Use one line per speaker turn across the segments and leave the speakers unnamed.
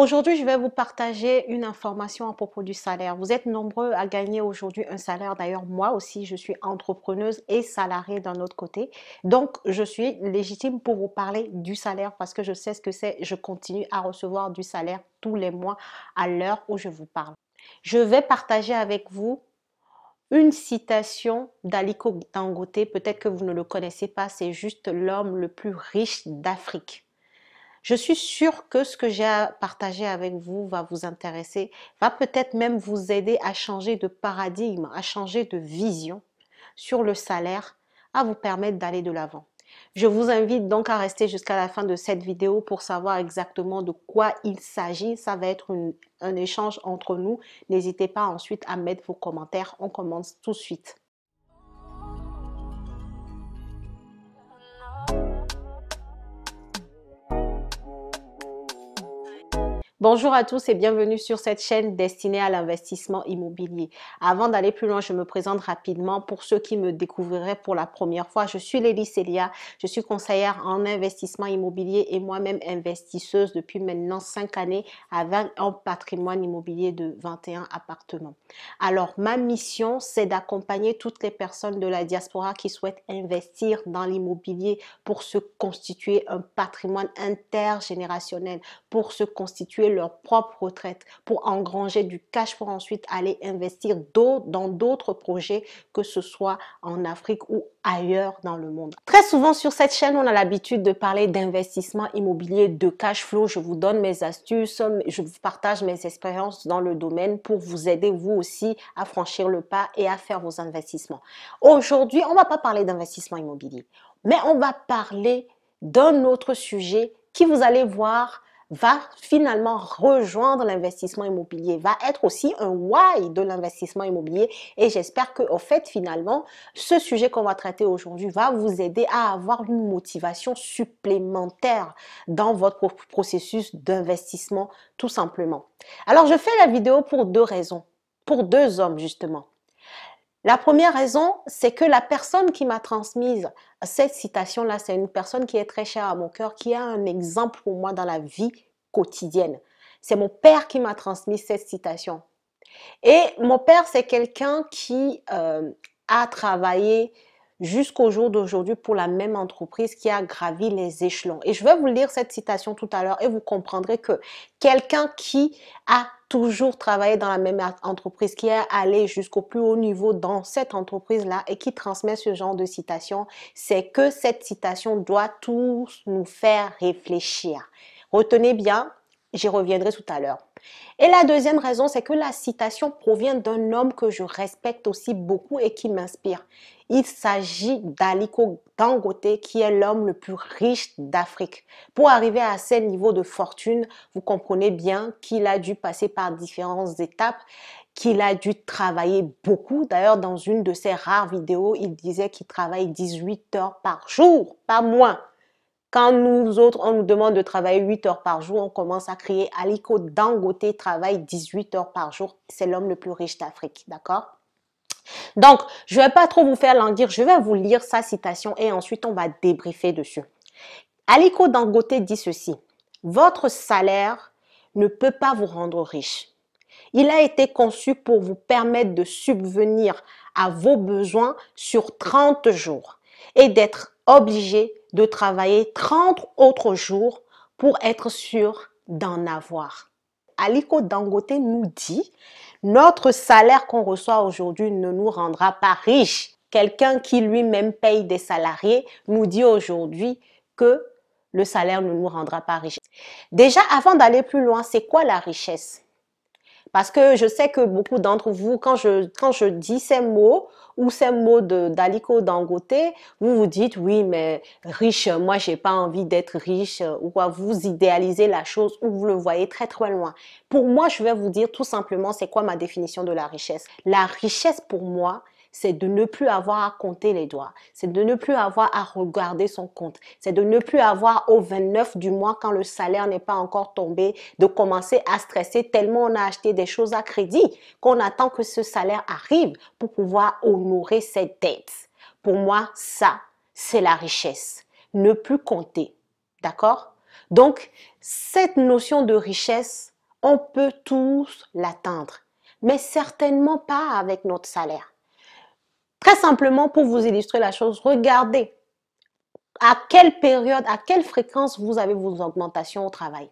Aujourd'hui, je vais vous partager une information à propos du salaire. Vous êtes nombreux à gagner aujourd'hui un salaire. D'ailleurs, moi aussi, je suis entrepreneuse et salariée d'un autre côté. Donc, je suis légitime pour vous parler du salaire parce que je sais ce que c'est. Je continue à recevoir du salaire tous les mois à l'heure où je vous parle. Je vais partager avec vous une citation d'Aliko Dangote. Peut-être que vous ne le connaissez pas. C'est juste l'homme le plus riche d'Afrique. Je suis sûre que ce que j'ai à partagé avec vous va vous intéresser, va peut-être même vous aider à changer de paradigme, à changer de vision sur le salaire, à vous permettre d'aller de l'avant. Je vous invite donc à rester jusqu'à la fin de cette vidéo pour savoir exactement de quoi il s'agit. Ça va être un échange entre nous. N'hésitez pas ensuite à mettre vos commentaires. On commence tout de suite. Bonjour à tous et bienvenue sur cette chaîne destinée à l'investissement immobilier. Avant d'aller plus loin, je me présente rapidement pour ceux qui me découvriraient pour la première fois. Je suis Lélie Célia, je suis conseillère en investissement immobilier et moi-même investisseuse depuis maintenant 5 années avec un patrimoine immobilier de 21 appartements. Alors, ma mission, c'est d'accompagner toutes les personnes de la diaspora qui souhaitent investir dans l'immobilier pour se constituer un patrimoine intergénérationnel, pour se constituer leur propre retraite, pour engranger du cash, pour ensuite aller investir dans d'autres projets, que ce soit en Afrique ou ailleurs dans le monde. Très souvent sur cette chaîne, on a l'habitude de parler d'investissement immobilier, de cash flow. Je vous donne mes astuces, je vous partage mes expériences dans le domaine pour vous aider vous aussi à franchir le pas et à faire vos investissements. Aujourd'hui, on ne va pas parler d'investissement immobilier, mais on va parler d'un autre sujet qui, vous allez voir, va finalement rejoindre l'investissement immobilier, va être aussi un why de l'investissement immobilier. Et j'espère que, au fait, finalement, ce sujet qu'on va traiter aujourd'hui va vous aider à avoir une motivation supplémentaire dans votre processus d'investissement, tout simplement. Alors, je fais la vidéo pour deux raisons, pour deux hommes, justement. La première raison, c'est que la personne qui m'a transmise cette citation-là, c'est une personne qui est très chère à mon cœur, qui a un exemple pour moi dans la vie quotidienne. C'est mon père qui m'a transmis cette citation. Et mon père, c'est quelqu'un qui euh, a travaillé jusqu'au jour d'aujourd'hui pour la même entreprise qui a gravi les échelons. Et je vais vous lire cette citation tout à l'heure et vous comprendrez que quelqu'un qui a toujours travailler dans la même entreprise, qui est allé jusqu'au plus haut niveau dans cette entreprise-là et qui transmet ce genre de citation, c'est que cette citation doit tous nous faire réfléchir. Retenez bien, j'y reviendrai tout à l'heure. Et la deuxième raison, c'est que la citation provient d'un homme que je respecte aussi beaucoup et qui m'inspire. Il s'agit d'Aliko Dangote, qui est l'homme le plus riche d'Afrique. Pour arriver à ce niveau de fortune, vous comprenez bien qu'il a dû passer par différentes étapes, qu'il a dû travailler beaucoup. D'ailleurs, dans une de ses rares vidéos, il disait qu'il travaille 18 heures par jour, pas moins. Quand nous autres, on nous demande de travailler 8 heures par jour, on commence à crier Aliko Dangote travaille 18 heures par jour. C'est l'homme le plus riche d'Afrique, d'accord Donc, je ne vais pas trop vous faire languir, je vais vous lire sa citation et ensuite on va débriefer dessus. Aliko Dangote dit ceci, votre salaire ne peut pas vous rendre riche. Il a été conçu pour vous permettre de subvenir à vos besoins sur 30 jours et d'être obligé de travailler 30 autres jours pour être sûr d'en avoir. Aliko Dangote nous dit, notre salaire qu'on reçoit aujourd'hui ne nous rendra pas riches. Quelqu'un qui lui-même paye des salariés nous dit aujourd'hui que le salaire ne nous rendra pas riche. Déjà, avant d'aller plus loin, c'est quoi la richesse parce que je sais que beaucoup d'entre vous, quand je, quand je dis ces mots ou ces mots d'Alico Dangote, vous vous dites oui, mais riche, moi j'ai pas envie d'être riche, ou quoi, vous idéalisez la chose ou vous le voyez très très loin. Pour moi, je vais vous dire tout simplement c'est quoi ma définition de la richesse. La richesse pour moi, c'est de ne plus avoir à compter les doigts, c'est de ne plus avoir à regarder son compte, c'est de ne plus avoir au 29 du mois quand le salaire n'est pas encore tombé, de commencer à stresser tellement on a acheté des choses à crédit qu'on attend que ce salaire arrive pour pouvoir honorer cette dette. Pour moi, ça, c'est la richesse. Ne plus compter. D'accord Donc, cette notion de richesse, on peut tous l'atteindre, mais certainement pas avec notre salaire. Très simplement, pour vous illustrer la chose, regardez à quelle période, à quelle fréquence vous avez vos augmentations au travail.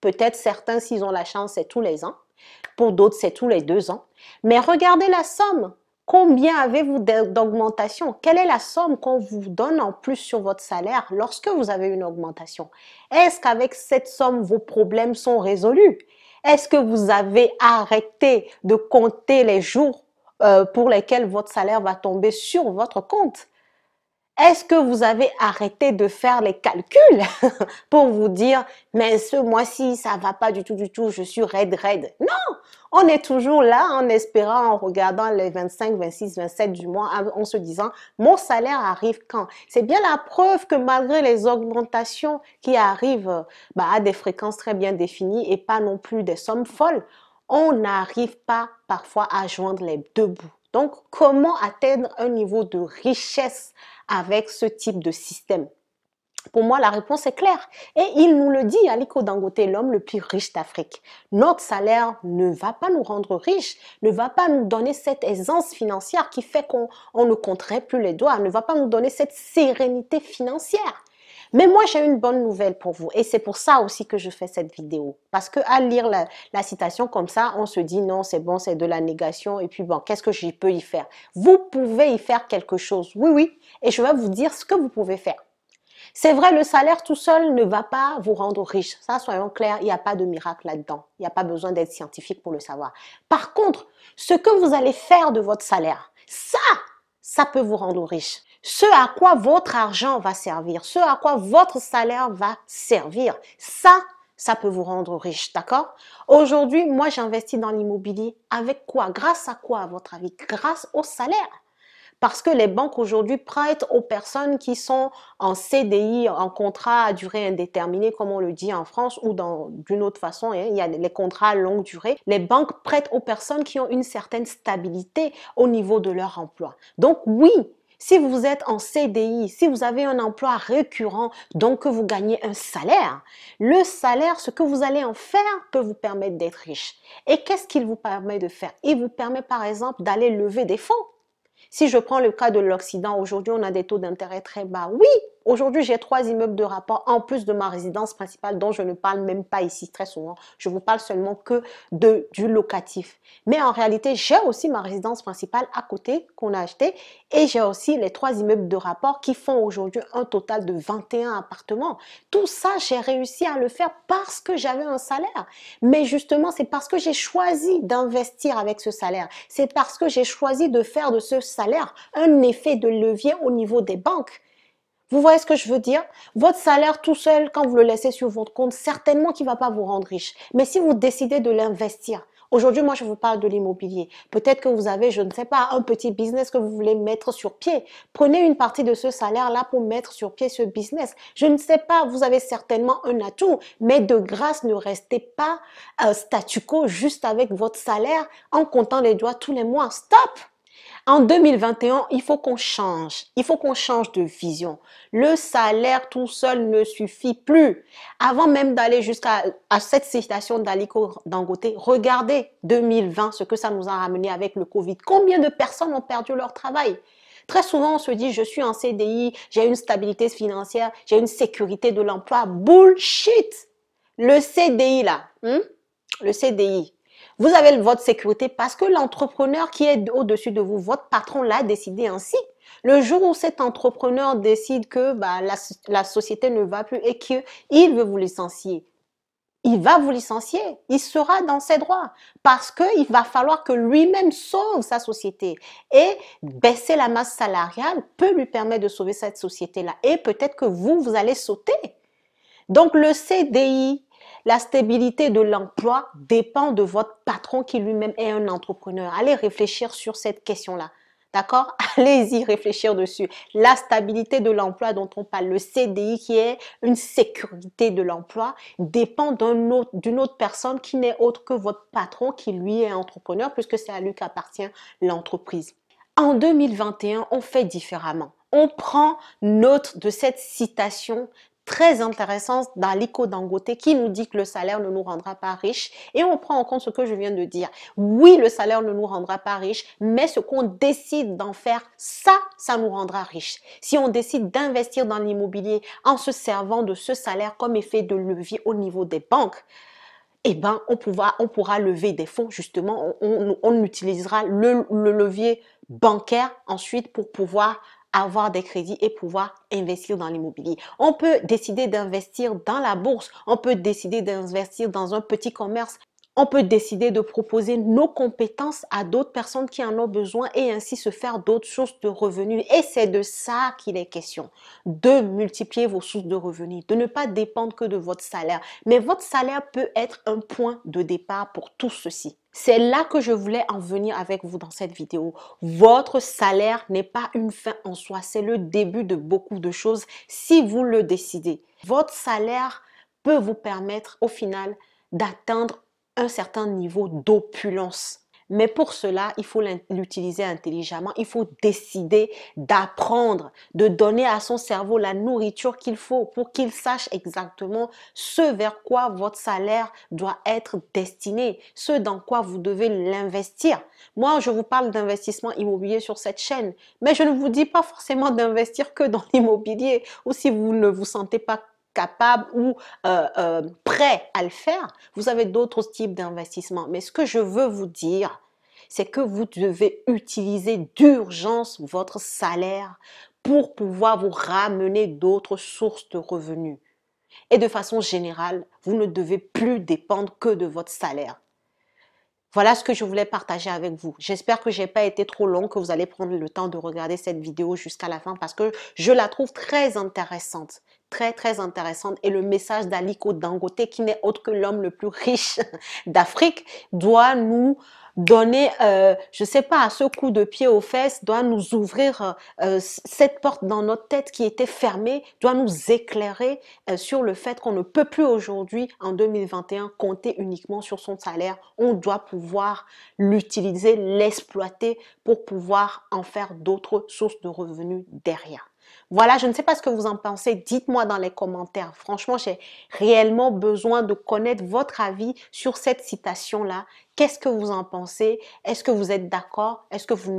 Peut-être certains, s'ils ont la chance, c'est tous les ans. Pour d'autres, c'est tous les deux ans. Mais regardez la somme. Combien avez-vous d'augmentation Quelle est la somme qu'on vous donne en plus sur votre salaire lorsque vous avez une augmentation Est-ce qu'avec cette somme, vos problèmes sont résolus Est-ce que vous avez arrêté de compter les jours euh, pour lesquels votre salaire va tomber sur votre compte. Est-ce que vous avez arrêté de faire les calculs pour vous dire, mais ce mois-ci, ça va pas du tout, du tout, je suis raide, raide Non On est toujours là en espérant, en regardant les 25, 26, 27 du mois, en se disant, mon salaire arrive quand C'est bien la preuve que malgré les augmentations qui arrivent euh, bah, à des fréquences très bien définies et pas non plus des sommes folles, on n'arrive pas parfois à joindre les deux bouts. Donc, comment atteindre un niveau de richesse avec ce type de système pour moi, la réponse est claire. Et il nous le dit, Aliko Dangote, l'homme le plus riche d'Afrique. Notre salaire ne va pas nous rendre riches, ne va pas nous donner cette aisance financière qui fait qu'on ne compterait plus les doigts, ne va pas nous donner cette sérénité financière. Mais moi, j'ai une bonne nouvelle pour vous. Et c'est pour ça aussi que je fais cette vidéo. Parce que à lire la, la citation comme ça, on se dit non, c'est bon, c'est de la négation. Et puis bon, qu'est-ce que j'y peux y faire Vous pouvez y faire quelque chose. Oui, oui. Et je vais vous dire ce que vous pouvez faire. C'est vrai, le salaire tout seul ne va pas vous rendre riche. Ça, soyons clairs, il n'y a pas de miracle là-dedans. Il n'y a pas besoin d'être scientifique pour le savoir. Par contre, ce que vous allez faire de votre salaire, ça, ça peut vous rendre riche ce à quoi votre argent va servir, ce à quoi votre salaire va servir. Ça, ça peut vous rendre riche, d'accord Aujourd'hui, moi, j'investis dans l'immobilier. Avec quoi Grâce à quoi, à votre avis Grâce au salaire. Parce que les banques aujourd'hui prêtent aux personnes qui sont en CDI, en contrat à durée indéterminée, comme on le dit en France, ou d'une autre façon, hein, il y a les contrats à longue durée. Les banques prêtent aux personnes qui ont une certaine stabilité au niveau de leur emploi. Donc oui, si vous êtes en CDI, si vous avez un emploi récurrent, donc que vous gagnez un salaire, le salaire, ce que vous allez en faire peut vous permettre d'être riche. Et qu'est-ce qu'il vous permet de faire Il vous permet par exemple d'aller lever des fonds. Si je prends le cas de l'Occident, aujourd'hui on a des taux d'intérêt très bas. Oui, Aujourd'hui, j'ai trois immeubles de rapport en plus de ma résidence principale dont je ne parle même pas ici très souvent. Je vous parle seulement que de, du locatif. Mais en réalité, j'ai aussi ma résidence principale à côté qu'on a acheté et j'ai aussi les trois immeubles de rapport qui font aujourd'hui un total de 21 appartements. Tout ça, j'ai réussi à le faire parce que j'avais un salaire. Mais justement, c'est parce que j'ai choisi d'investir avec ce salaire. C'est parce que j'ai choisi de faire de ce salaire un effet de levier au niveau des banques. Vous voyez ce que je veux dire Votre salaire tout seul, quand vous le laissez sur votre compte, certainement qu'il ne va pas vous rendre riche. Mais si vous décidez de l'investir, Aujourd'hui, moi, je vous parle de l'immobilier. Peut-être que vous avez, je ne sais pas, un petit business que vous voulez mettre sur pied. Prenez une partie de ce salaire-là pour mettre sur pied ce business. Je ne sais pas, vous avez certainement un atout, mais de grâce, ne restez pas euh, statu quo juste avec votre salaire en comptant les doigts tous les mois. Stop en 2021, il faut qu'on change. Il faut qu'on change de vision. Le salaire tout seul ne suffit plus. Avant même d'aller jusqu'à à cette citation d'Aliko Dangote, regardez 2020, ce que ça nous a ramené avec le Covid. Combien de personnes ont perdu leur travail Très souvent, on se dit, je suis en CDI, j'ai une stabilité financière, j'ai une sécurité de l'emploi. Bullshit Le CDI, là, hmm? le CDI, vous avez votre sécurité parce que l'entrepreneur qui est au-dessus de vous, votre patron l'a décidé ainsi. Le jour où cet entrepreneur décide que bah, la, la société ne va plus et qu'il veut vous licencier, il va vous licencier. Il sera dans ses droits parce qu'il va falloir que lui-même sauve sa société. Et baisser la masse salariale peut lui permettre de sauver cette société-là. Et peut-être que vous, vous allez sauter. Donc le CDI, la stabilité de l'emploi dépend de votre patron qui lui-même est un entrepreneur. Allez réfléchir sur cette question-là. D'accord Allez-y réfléchir dessus. La stabilité de l'emploi dont on parle, le CDI qui est une sécurité de l'emploi, dépend d'une autre, autre, personne qui n'est autre que votre patron qui lui est entrepreneur puisque c'est à lui qu'appartient l'entreprise. En 2021, on fait différemment. On prend note de cette citation très intéressant dans l'écho d'Angoté, qui nous dit que le salaire ne nous rendra pas riches. Et on prend en compte ce que je viens de dire. Oui, le salaire ne nous rendra pas riches, mais ce qu'on décide d'en faire, ça, ça nous rendra riches. Si on décide d'investir dans l'immobilier en se servant de ce salaire comme effet de levier au niveau des banques, eh ben, on pourra, on pourra lever des fonds, justement. On, utilisera le levier bancaire ensuite pour pouvoir avoir des crédits et pouvoir investir dans l'immobilier. On peut décider d'investir dans la bourse, on peut décider d'investir dans un petit commerce, on peut décider de proposer nos compétences à d'autres personnes qui en ont besoin et ainsi se faire d'autres sources de revenus. Et c'est de ça qu'il est question, de multiplier vos sources de revenus, de ne pas dépendre que de votre salaire. Mais votre salaire peut être un point de départ pour tout ceci. C'est là que je voulais en venir avec vous dans cette vidéo. Votre salaire n'est pas une fin en soi, c'est le début de beaucoup de choses si vous le décidez. Votre salaire peut vous permettre au final d'atteindre un certain niveau d'opulence. Mais pour cela, il faut l'utiliser intelligemment. Il faut décider d'apprendre, de donner à son cerveau la nourriture qu'il faut pour qu'il sache exactement ce vers quoi votre salaire doit être destiné, ce dans quoi vous devez l'investir. Moi, je vous parle d'investissement immobilier sur cette chaîne, mais je ne vous dis pas forcément d'investir que dans l'immobilier ou si vous ne vous sentez pas capable ou euh, euh, prêt à le faire, vous avez d'autres types d'investissements. Mais ce que je veux vous dire, c'est que vous devez utiliser d'urgence votre salaire pour pouvoir vous ramener d'autres sources de revenus. Et de façon générale, vous ne devez plus dépendre que de votre salaire. Voilà ce que je voulais partager avec vous. J'espère que j'ai pas été trop long, que vous allez prendre le temps de regarder cette vidéo jusqu'à la fin parce que je la trouve très intéressante, très très intéressante et le message d'Aliko Dangote qui n'est autre que l'homme le plus riche d'Afrique doit nous donner, euh, je sais pas, à ce coup de pied aux fesses doit nous ouvrir euh, cette porte dans notre tête qui était fermée, doit nous éclairer euh, sur le fait qu'on ne peut plus aujourd'hui, en 2021, compter uniquement sur son salaire. On doit pouvoir l'utiliser, l'exploiter pour pouvoir en faire d'autres sources de revenus derrière. Voilà, je ne sais pas ce que vous en pensez. Dites-moi dans les commentaires. Franchement, j'ai réellement besoin de connaître votre avis sur cette citation-là. Qu'est-ce que vous en pensez Est-ce que vous êtes d'accord Est-ce que vous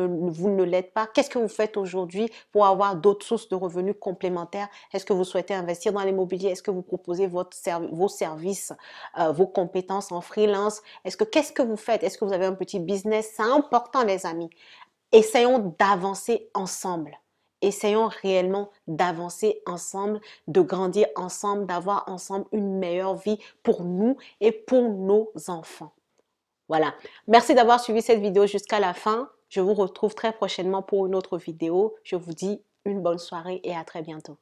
ne, l'êtes pas Qu'est-ce que vous faites aujourd'hui pour avoir d'autres sources de revenus complémentaires Est-ce que vous souhaitez investir dans l'immobilier Est-ce que vous proposez vos services, euh, vos compétences en freelance Est-ce que qu'est-ce que vous faites Est-ce que vous avez un petit business C'est important, les amis. Essayons d'avancer ensemble essayons réellement d'avancer ensemble, de grandir ensemble, d'avoir ensemble une meilleure vie pour nous et pour nos enfants. Voilà. Merci d'avoir suivi cette vidéo jusqu'à la fin. Je vous retrouve très prochainement pour une autre vidéo. Je vous dis une bonne soirée et à très bientôt.